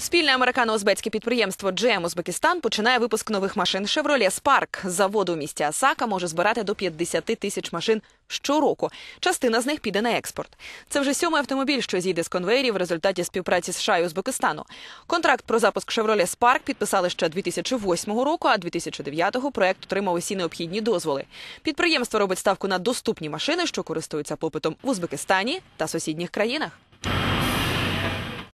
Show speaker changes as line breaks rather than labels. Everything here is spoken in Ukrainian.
Спільне американо-узбецьке підприємство GM Узбекистан починає випуск нових машин Chevrolet Spark. Заводу у місті Асака може збирати до 50 тисяч машин щороку. Частина з них піде на експорт. Це вже сьомий автомобіль, що зійде з конвейерів в результаті співпраці США і Узбекистану. Контракт про запуск Chevrolet Spark підписали ще 2008 року, а 2009-го проект отримав усі необхідні дозволи. Підприємство робить ставку на доступні машини, що користуються попитом в Узбекистані та сусідніх країнах.